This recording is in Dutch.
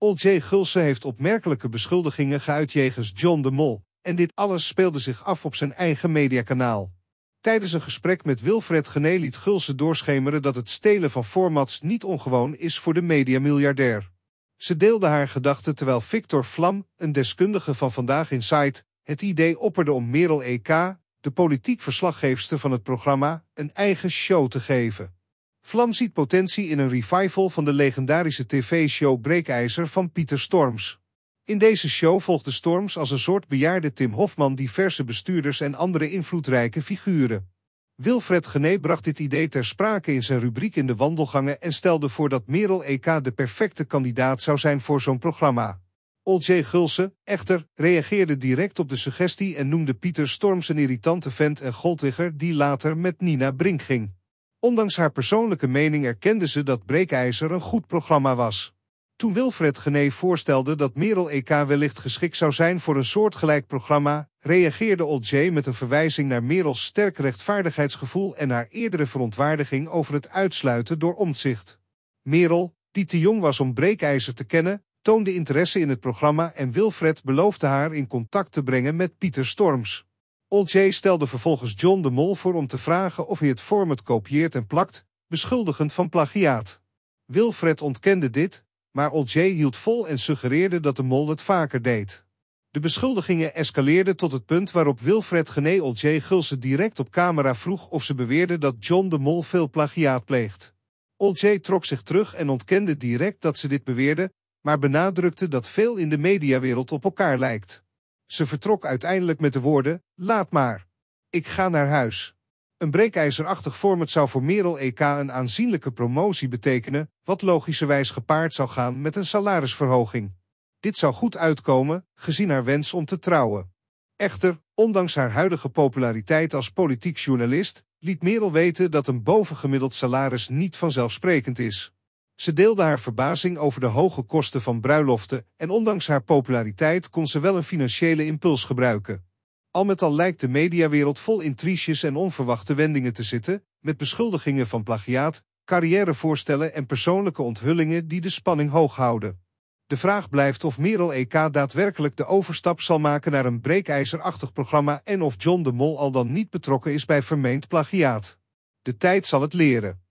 Olje Gulsen heeft opmerkelijke beschuldigingen geuit jegens John de Mol, en dit alles speelde zich af op zijn eigen mediakanaal. Tijdens een gesprek met Wilfred Gené liet Gulsen doorschemeren dat het stelen van formats niet ongewoon is voor de mediamiljardair. Ze deelde haar gedachten terwijl Victor Vlam, een deskundige van Vandaag Insight, het idee opperde om Merel E.K., de politiek verslaggeefster van het programma, een eigen show te geven. Vlam ziet potentie in een revival van de legendarische tv-show Breekijzer van Pieter Storms. In deze show volgde Storms als een soort bejaarde Tim Hofman diverse bestuurders en andere invloedrijke figuren. Wilfred Gené bracht dit idee ter sprake in zijn rubriek in de wandelgangen en stelde voor dat Merel E.K. de perfecte kandidaat zou zijn voor zo'n programma. Olje Gulsen, echter, reageerde direct op de suggestie en noemde Pieter Storms een irritante vent en goldwigger die later met Nina Brink ging. Ondanks haar persoonlijke mening erkende ze dat Breekijzer een goed programma was. Toen Wilfred Gené voorstelde dat Merel EK wellicht geschikt zou zijn voor een soortgelijk programma, reageerde Old met een verwijzing naar Merels sterk rechtvaardigheidsgevoel en haar eerdere verontwaardiging over het uitsluiten door omzicht. Merel, die te jong was om breekijzer te kennen, toonde interesse in het programma en Wilfred beloofde haar in contact te brengen met Pieter Storms. Olje stelde vervolgens John de Mol voor om te vragen of hij het format kopieert en plakt, beschuldigend van plagiaat. Wilfred ontkende dit, maar Olje hield vol en suggereerde dat de Mol het vaker deed. De beschuldigingen escaleerden tot het punt waarop Wilfred Gené Olje Gulse direct op camera vroeg of ze beweerde dat John de Mol veel plagiaat pleegt. O.J. trok zich terug en ontkende direct dat ze dit beweerde, maar benadrukte dat veel in de mediawereld op elkaar lijkt. Ze vertrok uiteindelijk met de woorden, laat maar. Ik ga naar huis. Een breekijzerachtig het zou voor Merel EK een aanzienlijke promotie betekenen, wat logischerwijs gepaard zou gaan met een salarisverhoging. Dit zou goed uitkomen, gezien haar wens om te trouwen. Echter, ondanks haar huidige populariteit als politiek journalist, liet Merel weten dat een bovengemiddeld salaris niet vanzelfsprekend is. Ze deelde haar verbazing over de hoge kosten van bruiloften en ondanks haar populariteit kon ze wel een financiële impuls gebruiken. Al met al lijkt de mediawereld vol intriges en onverwachte wendingen te zitten, met beschuldigingen van plagiaat, carrièrevoorstellen en persoonlijke onthullingen die de spanning hoog houden. De vraag blijft of Merel EK daadwerkelijk de overstap zal maken naar een breekijzerachtig programma en of John de Mol al dan niet betrokken is bij vermeend plagiaat. De tijd zal het leren.